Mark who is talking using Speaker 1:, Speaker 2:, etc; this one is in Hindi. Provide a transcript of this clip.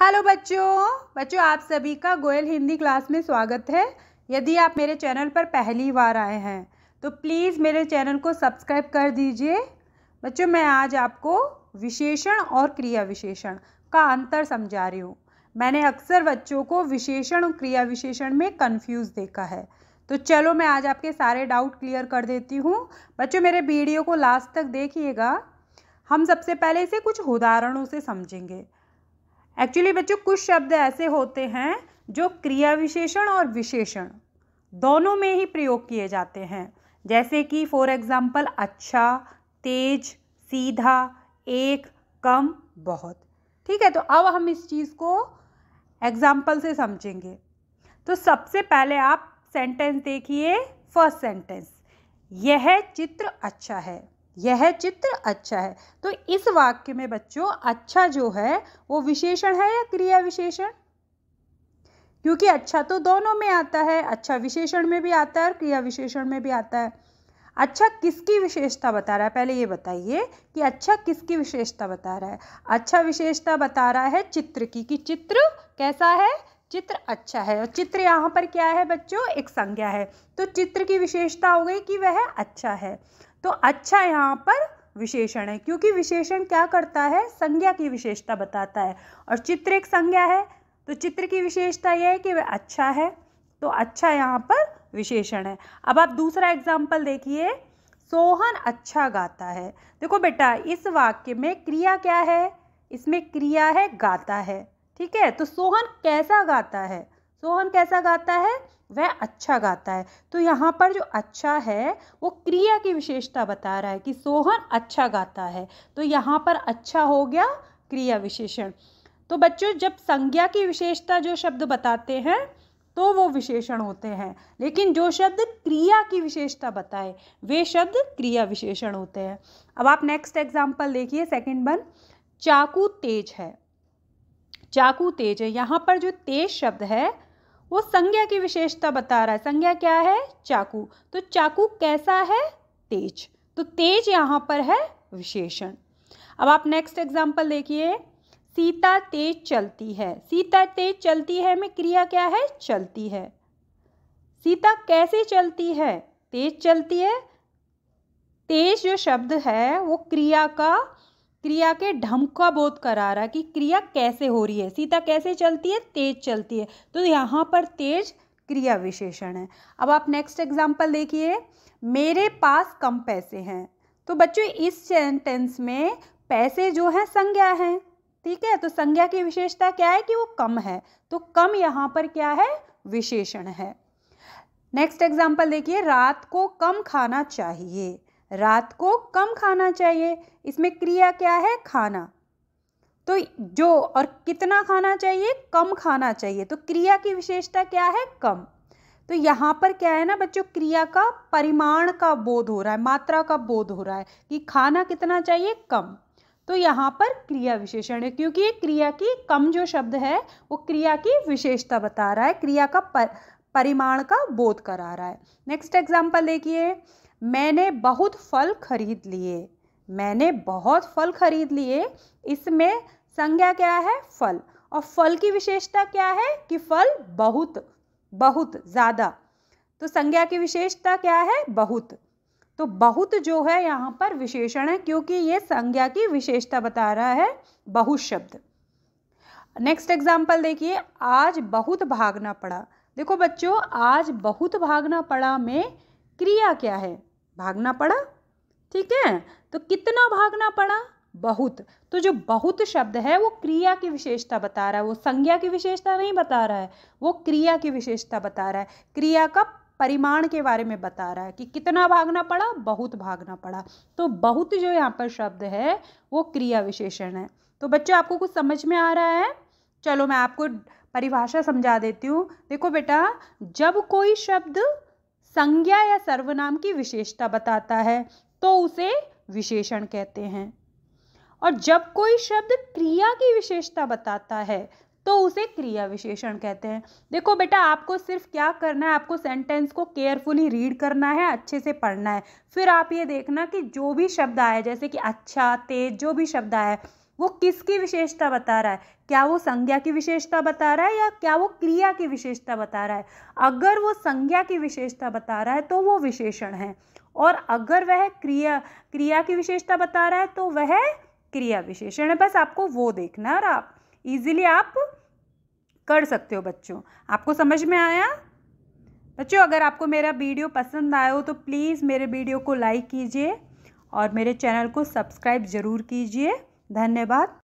Speaker 1: हेलो बच्चों बच्चों आप सभी का गोयल हिंदी क्लास में स्वागत है यदि आप मेरे चैनल पर पहली बार आए हैं तो प्लीज़ मेरे चैनल को सब्सक्राइब कर दीजिए बच्चों मैं आज आपको विशेषण और क्रिया विशेषण का अंतर समझा रही हूँ मैंने अक्सर बच्चों को विशेषण और क्रिया विशेषण में कन्फ्यूज़ देखा है तो चलो मैं आज आपके सारे डाउट क्लियर कर देती हूँ बच्चों मेरे वीडियो को लास्ट तक देखिएगा हम सबसे पहले इसे कुछ उदाहरणों से समझेंगे एक्चुअली बच्चों कुछ शब्द ऐसे होते हैं जो क्रिया विशेषण और विशेषण दोनों में ही प्रयोग किए जाते हैं जैसे कि फॉर एग्ज़ाम्पल अच्छा तेज सीधा एक कम बहुत ठीक है तो अब हम इस चीज़ को एग्ज़ाम्पल से समझेंगे तो सबसे पहले आप सेंटेंस देखिए फर्स्ट सेंटेंस यह चित्र अच्छा है यह चित्र अच्छा है तो इस वाक्य में बच्चों अच्छा जो है वो विशेषण है या क्रिया विशेषण क्योंकि अच्छा तो दोनों में आता है अच्छा विशेषण में भी आता है और क्रिया विशेषण में भी आता है अच्छा किसकी विशेषता बता रहा है पहले ये बताइए कि अच्छा किसकी विशेषता बता रहा है अच्छा विशेषता बता रहा है चित्र की कि चित्र कैसा है चित्र अच्छा है और चित्र यहाँ पर क्या है बच्चों एक संज्ञा है तो चित्र की विशेषता हो गई कि वह अच्छा है तो अच्छा यहाँ पर विशेषण है क्योंकि विशेषण क्या करता है संज्ञा की विशेषता बताता है और चित्र एक संज्ञा है तो चित्र की विशेषता यह है कि वह अच्छा है तो अच्छा यहाँ पर विशेषण है अब आप दूसरा एग्जाम्पल देखिए सोहन अच्छा गाता है देखो बेटा इस वाक्य में क्रिया क्या है इसमें क्रिया है गाता है ठीक है तो सोहन कैसा गाता है सोहन कैसा गाता है वह अच्छा गाता है तो यहाँ पर जो अच्छा है वो क्रिया की विशेषता बता रहा है कि सोहन अच्छा गाता है तो यहाँ पर अच्छा हो गया क्रिया विशेषण तो बच्चों जब संज्ञा की विशेषता जो शब्द बताते हैं तो वो विशेषण होते हैं लेकिन जो शब्द क्रिया की विशेषता बताए वे शब्द क्रिया विशेषण होते हैं अब आप नेक्स्ट एग्जाम्पल देखिए सेकेंड वन चाकू तेज है चाकू तेज है यहाँ पर जो तेज शब्द है वो संज्ञा की विशेषता बता रहा है संज्ञा क्या है चाकू तो चाकू कैसा है तेज तो तेज यहाँ पर है विशेषण अब आप नेक्स्ट एग्जाम्पल देखिए सीता तेज चलती है सीता तेज चलती है में क्रिया क्या है चलती है सीता कैसे चलती है तेज चलती है तेज जो शब्द है वो क्रिया का क्रिया के ढंग का बोध करा रहा है कि क्रिया कैसे हो रही है सीता कैसे चलती है तेज चलती है तो यहाँ पर तेज क्रिया विशेषण है अब आप नेक्स्ट एग्जाम्पल देखिए मेरे पास कम पैसे हैं तो बच्चों इस सेंटेंस में पैसे जो है संज्ञा है ठीक है तो संज्ञा की विशेषता क्या है कि वो कम है तो कम यहाँ पर क्या है विशेषण है नेक्स्ट एग्जाम्पल देखिए रात को कम खाना चाहिए रात को कम खाना चाहिए इसमें क्रिया क्या है खाना तो जो और कितना खाना चाहिए कम खाना चाहिए तो क्रिया की विशेषता क्या है कम तो यहाँ पर क्या है ना बच्चों क्रिया का परिमाण का बोध हो रहा है मात्रा का बोध हो रहा है कि खाना कितना चाहिए कम तो यहाँ पर क्रिया विशेषण है क्योंकि ये क्रिया की कम जो शब्द है वो क्रिया की विशेषता बता रहा है क्रिया का पर, परिमाण का बोध करा रहा है नेक्स्ट एग्जाम्पल देखिए मैंने बहुत फल खरीद लिए मैंने बहुत फल खरीद लिए इसमें संज्ञा क्या है फल और फल की विशेषता क्या है कि फल बहुत बहुत ज़्यादा तो संज्ञा की विशेषता क्या है बहुत तो बहुत जो है यहाँ पर विशेषण है क्योंकि ये संज्ञा की विशेषता बता रहा है बहुत शब्द नेक्स्ट एग्जाम्पल देखिए आज बहुत भागना पड़ा देखो बच्चों आज बहुत भागना पड़ा में क्रिया क्या है भागना पड़ा ठीक है तो कितना भागना पड़ा बहुत तो जो बहुत शब्द है वो क्रिया की विशेषता बता रहा है वो संज्ञा की विशेषता नहीं बता रहा है वो क्रिया की विशेषता बता रहा है क्रिया का परिमाण के बारे में बता रहा है कि कितना भागना पड़ा बहुत भागना पड़ा तो बहुत जो यहाँ पर शब्द है वो क्रिया विशेषण है तो बच्चों आपको कुछ समझ में आ रहा है चलो मैं आपको परिभाषा समझा देती हूँ देखो बेटा जब कोई शब्द संज्ञा या सर्वनाम की विशेषता बताता है तो उसे विशेषण कहते हैं और जब कोई शब्द क्रिया की विशेषता बताता है तो उसे क्रिया विशेषण कहते हैं देखो बेटा आपको सिर्फ क्या करना है आपको सेंटेंस को केयरफुली रीड करना है अच्छे से पढ़ना है फिर आप ये देखना कि जो भी शब्द आया जैसे कि अच्छा तेज जो भी शब्द आया वो किसकी विशेषता बता रहा है क्या वो संज्ञा की विशेषता बता रहा है या क्या वो क्रिया की विशेषता बता रहा है अगर वो संज्ञा की विशेषता बता रहा है तो वो विशेषण है और अगर वह क्रिया क्रिया की विशेषता बता रहा है तो वह क्रिया विशेषण है बस आपको वो देखना है और आप इजीली आप कर सकते हो बच्चों आपको समझ में आया बच्चों अगर आपको मेरा वीडियो पसंद आया हो तो प्लीज़ मेरे वीडियो को लाइक कीजिए और मेरे चैनल को सब्सक्राइब ज़रूर कीजिए धन्यवाद